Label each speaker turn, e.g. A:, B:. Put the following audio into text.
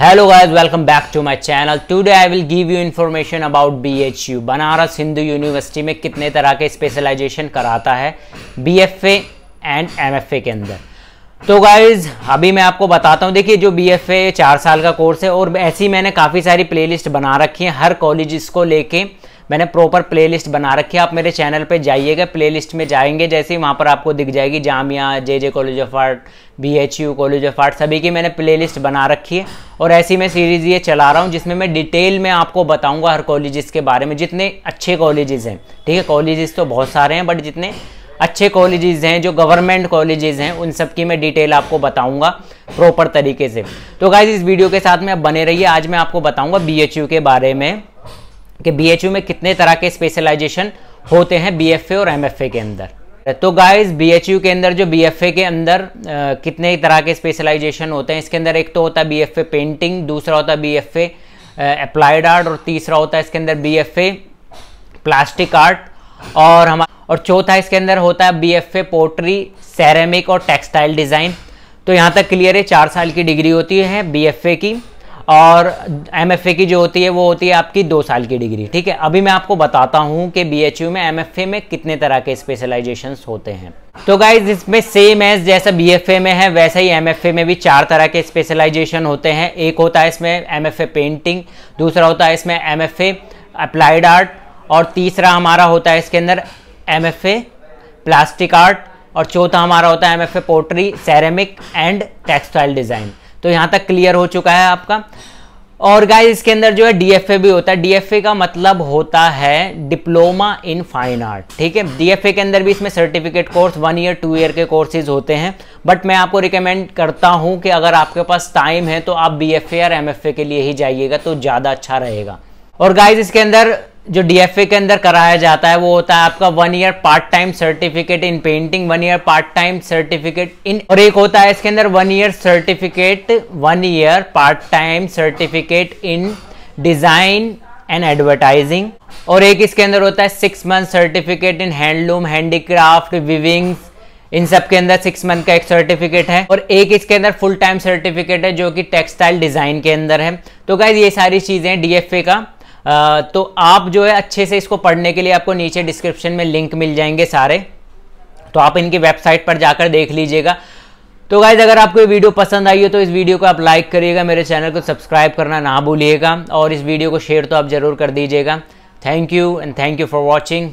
A: hello guys welcome back to my channel today I will give you information about BHU Banaras Hindu University में कितने तरह के specialisation कराता है B F and M F A के अंदर तो गाइज अभी मैं आपको बताता हूँ देखिए जो बी एफ ए चार साल का कोर्स है और ऐसी मैंने काफ़ी सारी प्लेलिस्ट बना रखी है हर कॉलेज को लेके मैंने प्रॉपर प्लेलिस्ट बना रखी है आप मेरे चैनल पे जाइएगा प्लेलिस्ट में जाएंगे जैसे ही वहाँ पर आपको दिख जाएगी Jamia J J college of art B H U college of art सभी की मैंने प्लेलिस्ट बना रखी है और ऐसी मैं सीरीज़ ये चला रहा हूँ जिसमें मैं डिटेल में आपको बताऊँगा हर कॉलेजेस के बारे में जितने अच्छे कॉलेजेस हैं ठीक है कॉलेजेस तो बहुत सारे हैं बट जितने अच्छे कॉलेजेस हैं जो गवर्नमेंट कॉलेजेस हैं उन सब की मैं डिटेल आपको बताऊंगा प्रॉपर तरीके से तो गाइज इस वीडियो के साथ में आप बने रहिए आज मैं आपको बताऊंगा बीएचयू के बारे में कि बी में कितने तरह के स्पेशलाइजेशन होते हैं बी और एम के अंदर तो गाइस बी के अंदर जो बी के अंदर आ, कितने तरह के स्पेशलाइजेशन होते हैं इसके अंदर एक तो होता है बी पेंटिंग दूसरा होता है एफ अप्लाइड आर्ट और तीसरा होता है इसके अंदर बी प्लास्टिक आर्ट और हम और चौथा इसके अंदर होता है B F A pottery ceramic और टेक्सटाइल डिज़ाइन तो यहाँ तक क्लियर है चार साल की डिग्री होती है ए की और एम की जो होती है वो होती है आपकी दो साल की डिग्री ठीक है अभी मैं आपको बताता हूँ कि बी में एम में कितने तरह के स्पेशलाइजेशन होते हैं तो गाइज इसमें सेम है जैसा बी में है वैसे ही एम में भी चार तरह के स्पेशलाइजेशन होते हैं एक होता है इसमें एम पेंटिंग दूसरा होता है इसमें एम अप्लाइड आर्ट और तीसरा हमारा होता है इसके अंदर एम प्लास्टिक आर्ट और चौथा हमारा होता है M F pottery ceramic and textile design तो यहां तक क्लियर हो चुका है आपका और गाइस इसके अंदर जो है डीएफए भी होता है डीएफए का मतलब होता है डिप्लोमा इन फाइन आर्ट ठीक है डीएफए के अंदर भी इसमें certificate course one year two year के कोर्सेज होते हैं बट मैं आपको रिकमेंड करता हूं कि अगर आपके पास टाइम है तो आप बीएफए या एमएफए के लिए ही जाइएगा तो ज़्यादा अच्छा रहेगा और गाइज इसके अंदर जो डीएफए के अंदर कराया जाता है वो होता है आपका one year part time certificate in painting one year part time certificate in और एक होता है इसके अंदर one year certificate one year part time certificate in design and advertising और एक इसके अंदर होता है six month certificate in handloom handicraft weaving इन सब के अंदर सिक्स मंथ का एक सर्टिफिकेट है और एक इसके अंदर फुल टाइम सर्टिफिकेट है जो कि टेक्सटाइल डिजाइन के अंदर है तो क्या ये सारी चीजें डीएफए का तो आप जो है अच्छे से इसको पढ़ने के लिए आपको नीचे डिस्क्रिप्शन में लिंक मिल जाएंगे सारे तो आप इनकी वेबसाइट पर जाकर देख लीजिएगा तो गाइज अगर आपको ये वीडियो पसंद आई हो तो इस वीडियो को आप लाइक करिएगा मेरे चैनल को सब्सक्राइब करना ना भूलिएगा और इस वीडियो को शेयर तो आप ज़रूर कर दीजिएगा thank you and thank you for watching